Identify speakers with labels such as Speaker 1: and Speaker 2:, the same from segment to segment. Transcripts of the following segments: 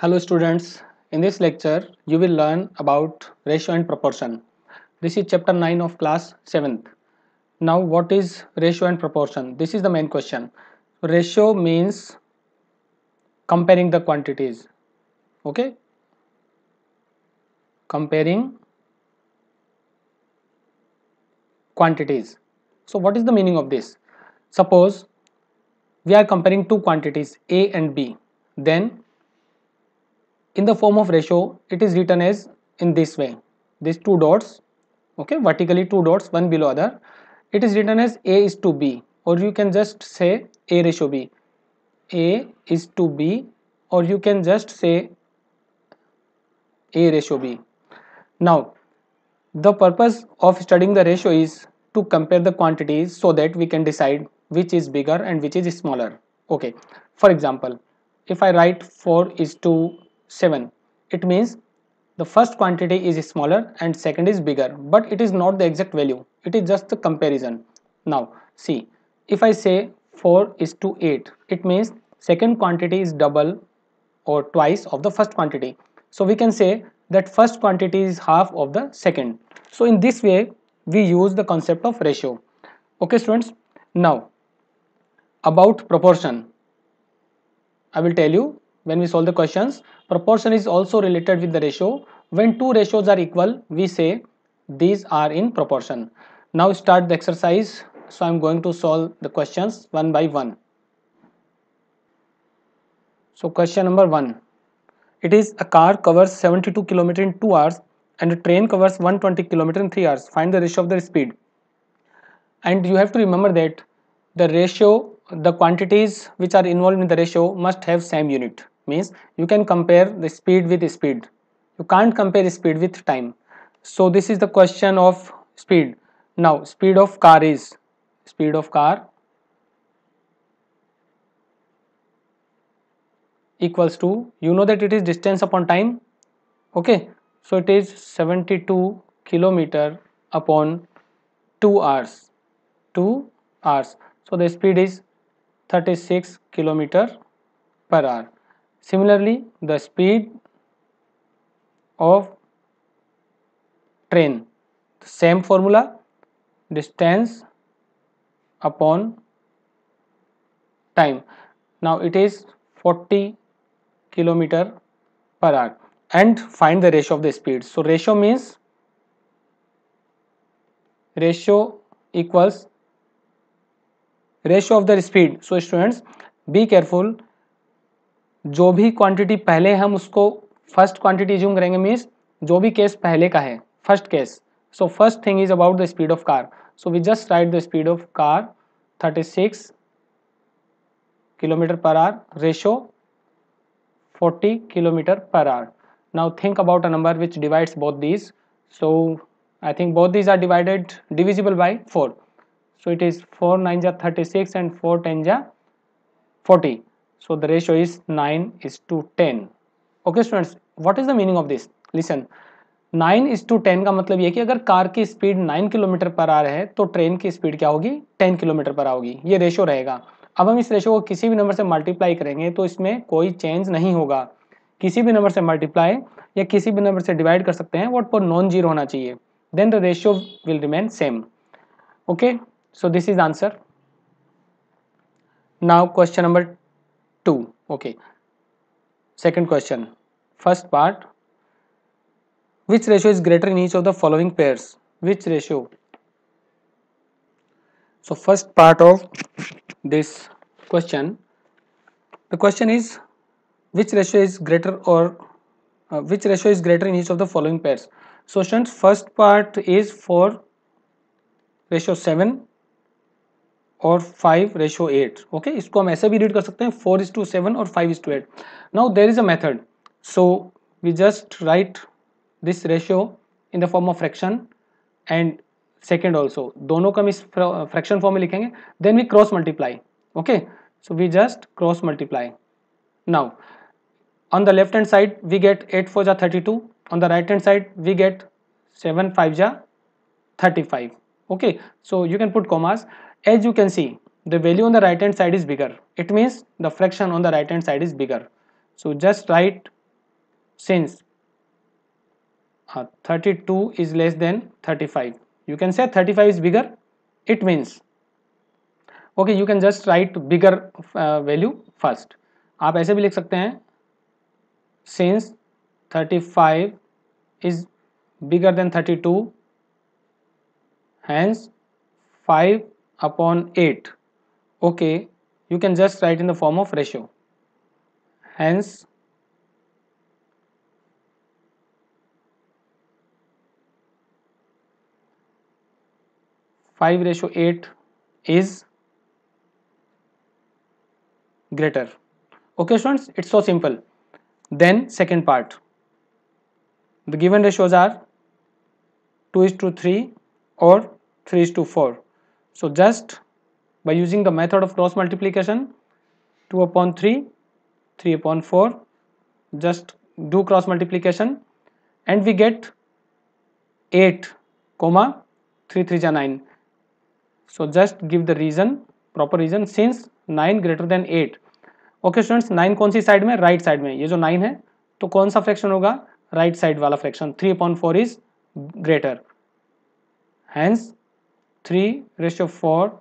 Speaker 1: Hello students, in this lecture you will learn about ratio and proportion. This is chapter 9 of class 7th. Now what is ratio and proportion? This is the main question. Ratio means comparing the quantities. Okay? Comparing quantities. So what is the meaning of this? Suppose we are comparing two quantities A and B. Then in the form of ratio it is written as in this way these two dots okay vertically two dots one below other it is written as a is to b or you can just say a ratio b a is to b or you can just say a ratio b now the purpose of studying the ratio is to compare the quantities so that we can decide which is bigger and which is smaller okay for example if i write 4 is to 7 it means the first quantity is smaller and second is bigger but it is not the exact value it is just the comparison now see if i say 4 is to 8 it means second quantity is double or twice of the first quantity so we can say that first quantity is half of the second so in this way we use the concept of ratio okay students now about proportion i will tell you when we solve the questions proportion is also related with the ratio when two ratios are equal we say these are in proportion now start the exercise so i'm going to solve the questions one by one so question number 1 it is a car covers 72 km in 2 hours and a train covers 120 km in 3 hours find the ratio of their speed and you have to remember that the ratio the quantities which are involved in the ratio must have same unit means you can compare the speed with speed you can't compare speed with time so this is the question of speed now speed of car is speed of car equals to you know that it is distance upon time okay so it is 72 kilometer upon 2 hours 2 hours so the speed is 36 kilometer per hour Similarly, the speed of train same formula distance upon time. Now it is 40 kilometer per hour and find the ratio of the speed. So ratio means ratio equals ratio of the speed. So students be careful जो भी quantity पहले हम उसको first quantity ज्यूम करेंगे means जो भी case पहले का है first case so first thing is about the speed of car so we just write the speed of car 36 kilometre per hour ratio 40 kilometre per hour think about a number which divides both these so I think both these are divided divisible by four so it is four nine जा thirty six and four ten जा forty so the ratio is 9 is to 10 okay students what is the meaning of this listen 9 is to ten का मतलब यह कि अगर car की speed 9 kilometre पर आ रहे है तो ट्रेन की स्पीड क्या होगी 10 किलोमीटर पर आओगी ये रेशो रहेगा अब हम इस रेशो को किसी भी नंबर से मल्टीप्लाई करेंगे तो इसमें कोई चेंज नहीं होगा किसी भी नंबर से मल्टीप्लाई या किसी भी नंबर से डिवाइड कर सकते हैं वॉट पर नॉन जीरो होना चाहिए then the ratio will remain same okay so this is answer now question number 2 okay second question first part which ratio is greater in each of the following pairs which ratio so first part of this question the question is which ratio is greater or uh, which ratio is greater in each of the following pairs so since first part is for ratio 7 और five ratio eight okay इसको हम ऐसे भी read कर सकते हैं four is to seven और five is to eight now there is a method so we just write this ratio in the form of fraction and second also दोनों का हम इस फ्रैक्शन फॉर्म में लिखेंगे then we cross multiply okay so we just cross multiply now on the left hand side we get eight four जा thirty two on the right hand side we get seven five जा thirty five okay so you can put commas as you can see the value on the right hand side is bigger it means the fraction on the right hand side is bigger so just write since uh, 32 is less than 35 you can say 35 is bigger it means okay you can just write bigger uh, value first आप ऐसे भी लिख since 35 is bigger than 32 hence 5 upon 8 okay you can just write in the form of ratio hence five ratio eight is greater okay students it's so simple then second part the given ratios are 2 is to 3 or 3 is to 4 so just by using the method of cross multiplication 2 upon 3 3 upon 4 just do cross multiplication and we get 8 comma 3 3 ja 9 so just give the reason proper reason since 9 greater than 8 okay students 9 kaun si side mein right side mein ye jo 9 hai to kaun sa fraction hoga right side wala fraction 3 upon 4 is greater hence 3 ratio 4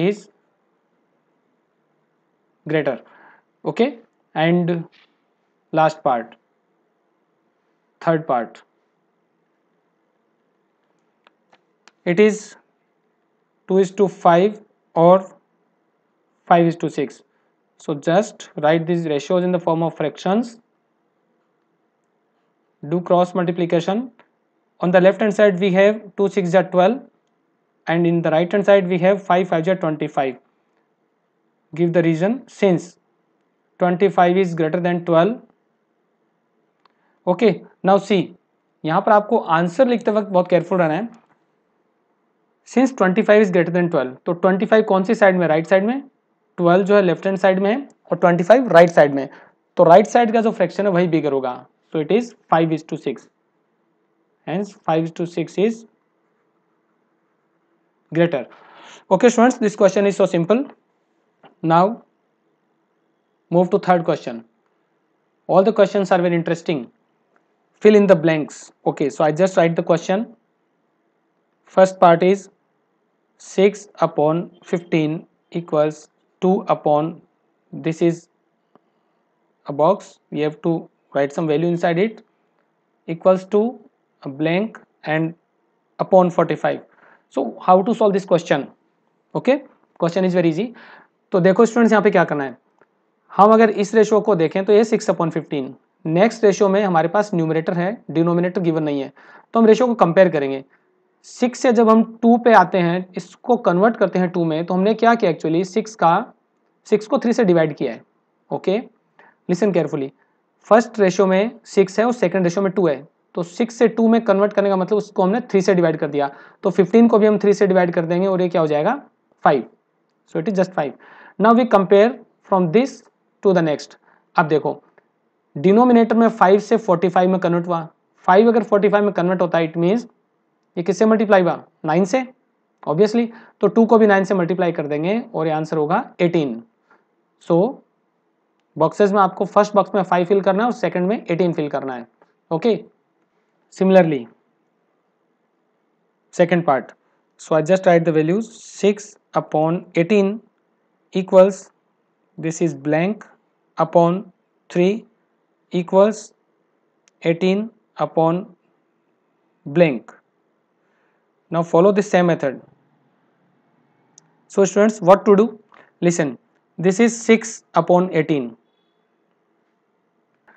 Speaker 1: is greater okay and last part third part it is 2 is to 5 or 5 is to 6 so just write these ratios in the form of fractions do cross multiplication on the left hand side we have 2 6 are 12 and in the right hand side we have 5 5 25 give the reason since 25 is greater than 12 okay now see यहाँ पर आपको answer लिखते वक्त बहुत careful रहना है since 25 is greater than 12 तो 25 कौन सी साइड में राइट right साइड में 12 जो है लेफ्ट हैंड साइड में है और 25 राइट right साइड में तो राइट right साइड का जो फ्रैक्शन है वही बिगर होगा so it is 5 is to six hence 5 is to six is greater okay students this question is so simple now move to third question all the questions are very interesting fill in the blanks okay so i just write the question first part is 6 upon 15 equals 2 upon this is a box we have to write some value inside it equals to a blank and upon 45 so how to solve this question okay question is very easy तो देखो students यहाँ पे क्या करना है हम अगर इस रेशो को देखें तो ये six upon fifteen next ratio में हमारे पास न्यूमिनेटर है डिनोमिनेटर गिवन नहीं है तो हम रेशो को कंपेयर करेंगे सिक्स से जब हम टू पे आते हैं इसको कन्वर्ट करते हैं टू में तो हमने क्या किया एक्चुअली सिक्स का सिक्स को थ्री से डिवाइड किया है okay listen carefully first ratio में सिक्स है और सेकेंड रेशो में टू है तो सिक्स से टू में कन्वर्ट करने का मतलब उसको हमने थ्री से डिवाइड कर दिया तो फिफ्टीन को भी हम थ्री से डिवाइड कर देंगे और ये क्या हो जाएगा five so it is just five now we compare from this to the next अब देखो डिनोमिनेटर में फाइव से फोर्टी फाइव में कन्वर्ट हुआ फाइव अगर फोर्टी फाइव में कन्वर्ट होता है इट मीन्स ये किससे मल्टीप्लाई हुआ नाइन से ऑब्वियसली तो टू को भी नाइन से मल्टीप्लाई कर देंगे और ये आंसर होगा एटीन सो बॉक्सेस में आपको फर्स्ट बॉक्स में फाइव फिल करना है और सेकेंड में एटीन फिल करना है okay okay? Similarly, second part. So I just write the values 6 upon 18 equals this is blank upon 3 equals 18 upon blank. Now follow the same method. So students what to do? Listen this is 6 upon 18.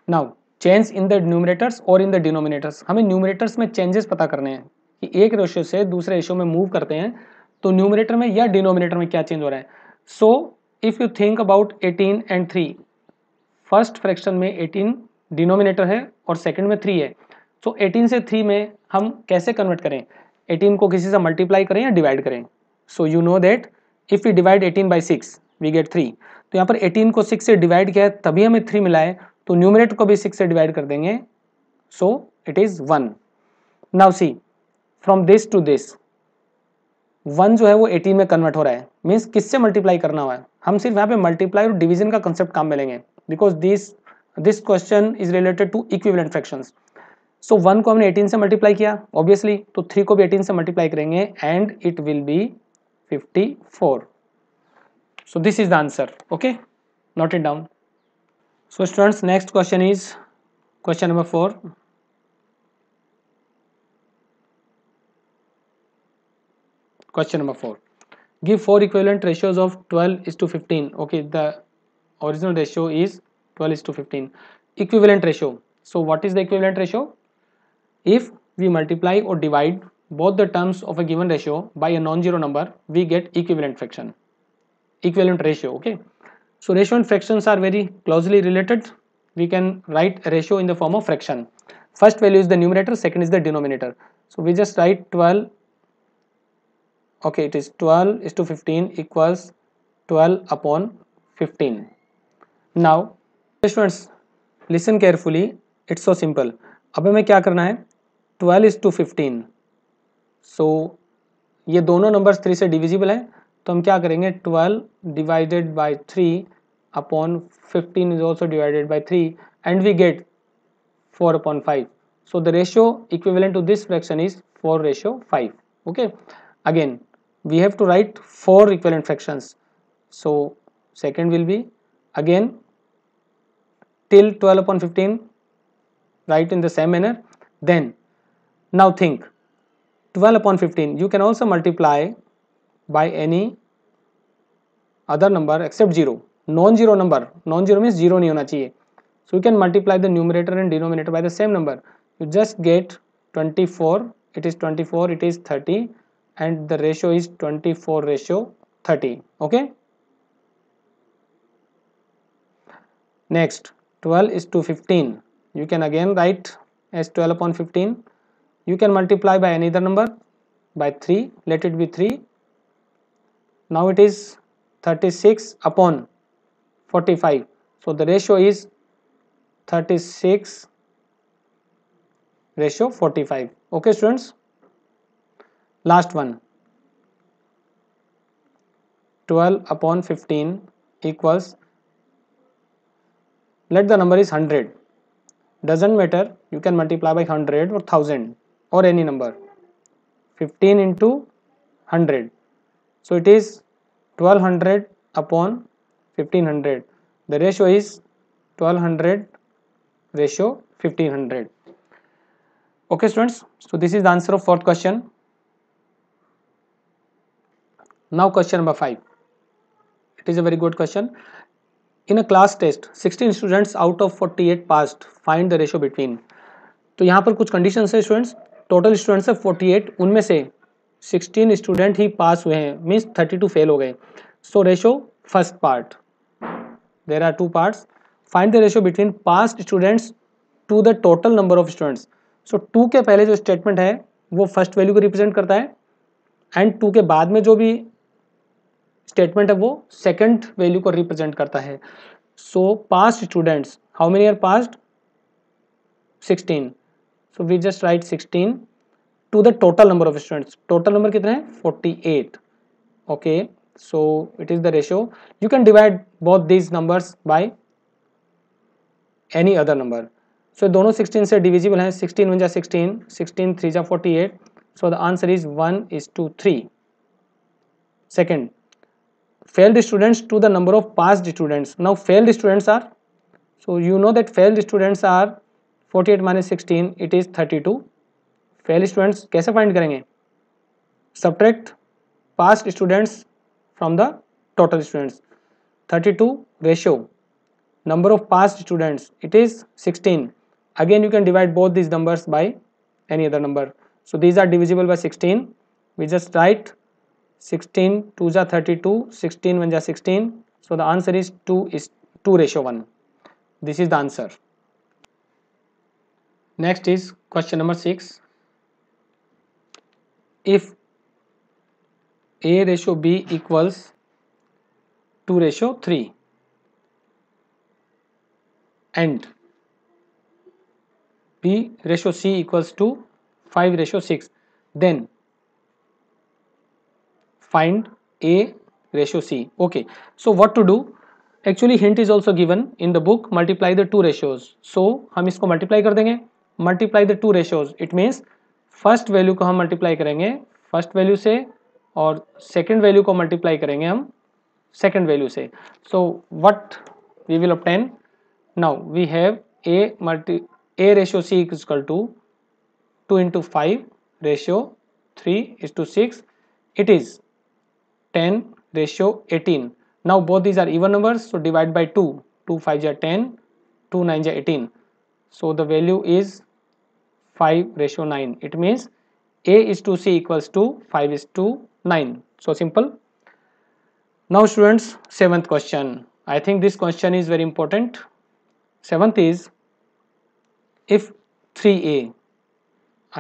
Speaker 1: Now change in the numerators और in the denominators हमें numerators में changes पता करने हैं कि एक ratio से दूसरे रेशियो में मूव करते हैं तो न्यूमिनेटर में या डिनोमिनेटर में क्या चेंज हो रहा है so if you think about 18 and 3 first fraction में 18 डिनोमिनेटर है और सेकंड में 3 है सो so 18 से 3 में हम कैसे कन्वर्ट करें 18 को किसी से मल्टीप्लाई करें या डिवाइड करें so you know that if you divide 18 by six we get three तो यहाँ पर 18 को सिक्स से डिवाइड किया है तभी हमें थ्री मिला है तो न्यूमिनेट को भी सिक्स से डिवाइड कर देंगे so it is one now see from this to this one जो है वो एटीन में कन्वर्ट हो रहा है मीन्स किससे मल्टीप्लाई करना हुआ है हम सिर्फ यहाँ पे मल्टीप्लाई और डिवीजन का कंसेप्ट काम में लेंगे because this this question is related to equivalent fraction so one को हमने एटीन से मल्टीप्लाई किया ऑब्वियसली तो थ्री को भी एटीन से मल्टीप्लाई करेंगे and it will be fifty four so this is the answer okay note it down so students next question is question number 4 question number 4 give four equivalent ratios of 12 is to 15 okay the original ratio is 12 is to 15 equivalent ratio so what is the equivalent ratio if we multiply or divide both the terms of a given ratio by a non-zero number we get equivalent fraction equivalent ratio okay So ratio and fractions are very closely related. We can write ratio in the form of fraction. First value is the numerator, second is the denominator. So we just write 12, okay it is 12 is to 15 equals 12 upon 15. Now students listen carefully, it's so simple. ab हमें kya karna hai 12 is to 15 so ये दोनों numbers three से divisible हैं तो हम क्या करेंगे upon divided by three upon fifteen is also divided by three and we so the ratio equivalent to this fraction is 4 ratio 5 okay again we have to write four equivalent fractions so second will be again till 12 upon 15 write in the same manner then now think 12 upon 15 you can also multiply by any other number except 0 non-zero number non-zero means 0 नहीं होना चाहिए so you can multiply the numerator and denominator by the same number you just get 24 it is 24 it is 30 and the ratio is 24 ratio 30 okay next 12 is to 15 you can again write as 12 upon 15 you can multiply by any other number by 3 let it be 3 now it is 36 upon 45 so the ratio is 36 ratio 45 okay students last one 12 upon 15 equals let the number is 100 doesn't matter you can multiply by 100 or 1000 or any number 15 into 100 so it is 1200 upon 1500 the ratio is 1200 ratio 1500 okay students so this is the answer of fourth question now question number 5 it is a very good question in a class test 16 students out of 48 passed find the ratio between तो यहाँ पर कुछ condition है students total students है 48 उनमें से sixteen student ही पास हुए हैं मीन्स थर्टी टू फेल हो गए so ratio first part there are two parts find the ratio between pass students to the total number of students so to के पहले जो स्टेटमेंट है वो फर्स्ट वैल्यू को रिप्रेजेंट करता है एंड टू के बाद में जो भी स्टेटमेंट है वो सेकेंड वैल्यू को रिप्रेजेंट करता है so passed students how many are passed sixteen so we just write sixteen to the total number of students total number kitna hai 48 okay so it is the ratio you can divide both these numbers by any other number so dono 16 se divisible 16 1 ja 16 16 3 ja 48 so the answer is 1 is to 3 second failed students to the number of passed students now failed students are so you know that failed students are 48 minus 16 it is 32 fail students कैसे find करेंगे Subtract past students from the total students. 32 ratio. number of past students it is 16 again you can divide both these numbers by any other number so these are divisible by 16 we just write 16 2 ja 32 16 1 16 so the answer is 2 is 2 ratio 1 this is the answer next is question number 6 if A ratio B equals two ratio three and B ratio C equals to five ratio six then find A ratio C okay so what to do actually hint is also given in the book multiply the two ratios so हम इसको multiply कर देंगे multiply the two ratios it means first value को हम multiply करेंगे first value से और second value को मल्टीप्लाई करेंगे हम सेकेंड वैल्यू से so what we will obtain now we have a multi a ratio C equal to two into five ratio three is to six it is ten ratio eighteen now both these are even number so divide by two two five जै ten two nine जै eighteen so the value is 5 ratio 9 it means a is to c equals to 5 is to 9 so simple now students seventh question i think this question is very important seventh is if 3a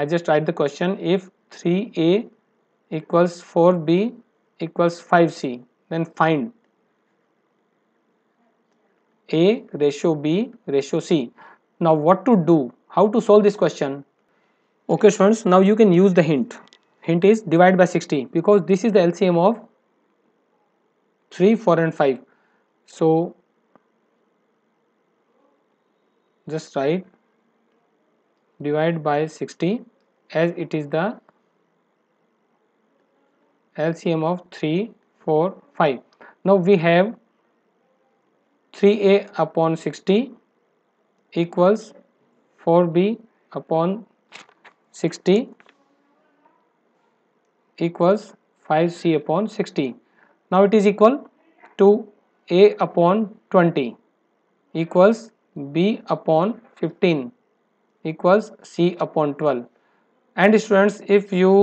Speaker 1: i just write the question if 3a equals 4b equals 5c then find a ratio b ratio c now what to do how to solve this question okay students now you can use the hint hint is divide by 60 because this is the LCM of 3 4 and 5 so just write divide by 60 as it is the LCM of 3 4 5 now we have 3a upon 60 equals 4b upon 60 equals 5c upon 60 now it is equal to a upon 20 equals b upon 15 equals c upon 12 and students if you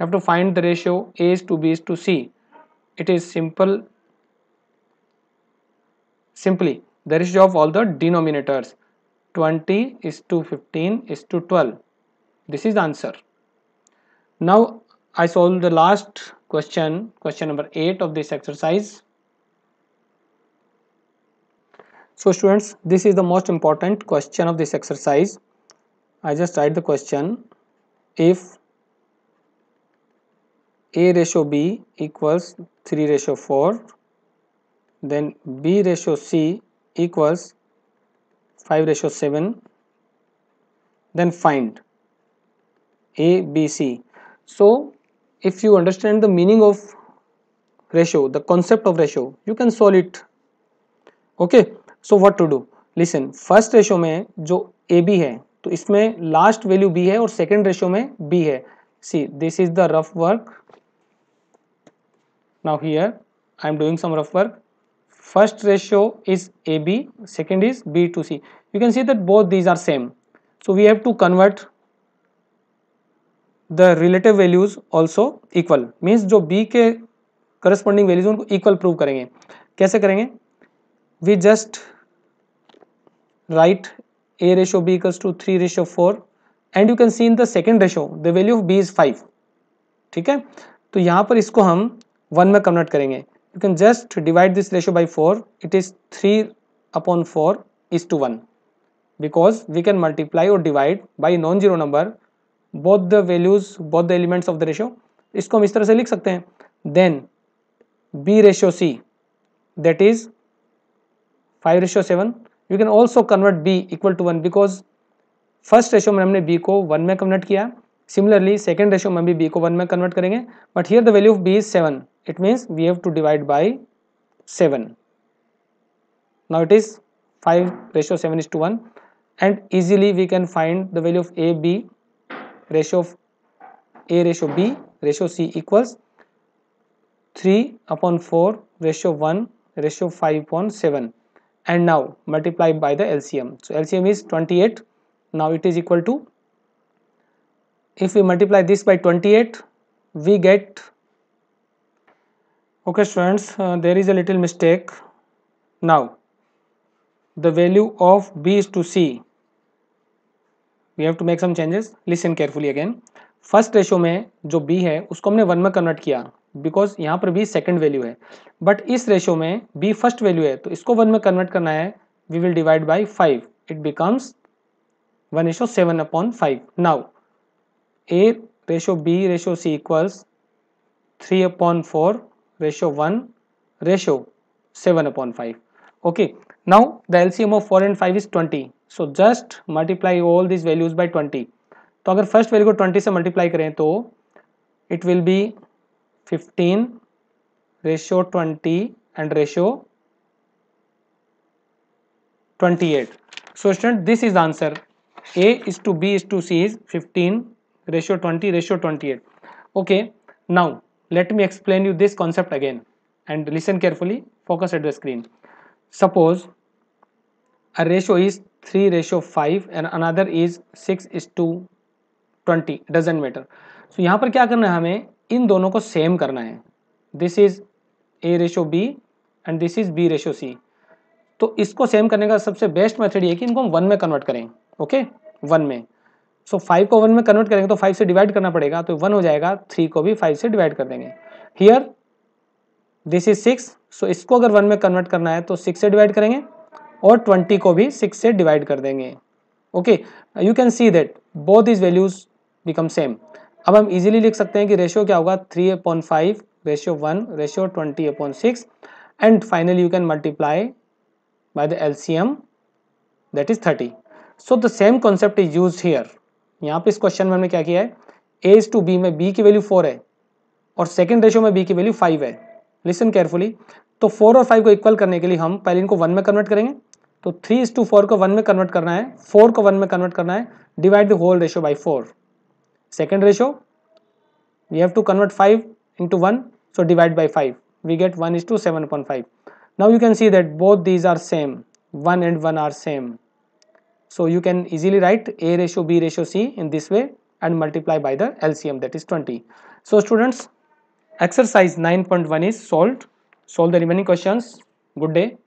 Speaker 1: have to find the ratio a is to b is to c it is simple simply the ratio of all the denominators 20 is to 15 is to 12 this is the answer now i solve the last question question number 8 of this exercise so students this is the most important question of this exercise i just write the question if a ratio b equals 3 ratio 4 then b ratio c equals 5 ratio 7 then find ABC. So if you understand the meaning of ratio, the concept of ratio, you can solve it. Okay. So what to do? Listen, first ratio में जो AB last value B last value second ratio second B B है See, this is the rough work. now here I am doing some rough work first ratio is AB second is B to C you can see that both these are same so we have to convert the relative values also equal means जो B के corresponding values उनको equal prove करेंगे कैसे करेंगे we just write A ratio B equals to three ratio four and you can see in the second ratio the value of B is five ठीक है तो यहाँ पर इसको हम वन में कन्वर्ट करेंगे you can just divide this ratio by four it is three upon four is to one because we can multiply और divide by non zero number both the values both the elements of the ratio इसको हम इस तरह से लिख सकते हैं then B ratio C that is five ratio seven you can also convert B equal to one because first ratio में हमने बी को वन में कन्वर्ट किया सिमिलरली सेकेंड रेशो में भी बी को वन में कन्वर्ट करेंगे but here the value of B is seven it means we have to divide by seven now it is five ratio seven is to one and easily we can find the value of A B ratio of a ratio b ratio c equals 3 upon 4 ratio 1 ratio 5 upon 7 and now multiply by the LCM. So, LCM is 28 now it is equal to if we multiply this by 28 we get okay students uh, there is a little mistake now the value of b is to c we have to make some changes listen carefully again first ratio में जो B है उसको हमने one में convert किया because यहाँ पर B second value है बट इस रेशो में बी फर्स्ट वैल्यू है तो इसको वन में कन्वर्ट करना है we will divide by five it becomes one ratio seven upon five now A ratio B ratio C equals three upon four ratio one ratio seven upon five okay the L C M of four and five is twenty So just multiply all these values by 20 तो अगर first value को 20 से multiply करें तो it will be 15 ratio 20 and ratio 28 so student this is answer a is to b is to c is 15 ratio 20 ratio 28 okay now let me explain you this concept again and listen carefully focus at the screen suppose a ratio is three ratio five and another is six is to twenty doesn't matter so यहाँ पर क्या करना है हमें इन दोनों को same करना है this is A ratio B and this is B ratio C तो इसको सेम करने का सबसे बेस्ट मेथड ये कि इनको हम वन में कन्वर्ट करें ओके okay? वन में सो so, फाइव को वन में कन्वर्ट करेंगे तो फाइव से डिवाइड करना पड़ेगा तो वन हो जाएगा थ्री को भी फाइव से डिवाइड कर देंगे here this is six so इसको अगर वन में कन्वर्ट करना है तो सिक्स से डिवाइड करेंगे और 20 को भी 6 से डिवाइड कर देंगे okay you can see that both is values become same अब हम इजीली लिख सकते हैं कि रेशियो क्या होगा three upon five ratio one ratio twenty upon six and finally you can multiply by the LCM that is 30. So the same concept is use here यहाँ पे इस क्वेश्चन में हमने क्या किया है इज टू बी में बी की वैल्यू फोर है और सेकेंड रेशो में बी की वैल्यू फाइव है लिसन केयरफुली तो फोर और फाइव को इक्वल करने के लिए हम पहले इनको वन में कन्वर्ट करेंगे तो थ्री इज टू फोर को वन में कन्वर्ट करना है फोर को वन में कन्वर्ट करना है divide the whole ratio by four second ratio we have to convert five into one so divide by five we get one is to seven point five now you can see that both these are same one and one are same so you can easily write A ratio B ratio C in this way and multiply by the L C M that is twenty so students exercise nine point one is solve solve the remaining question good day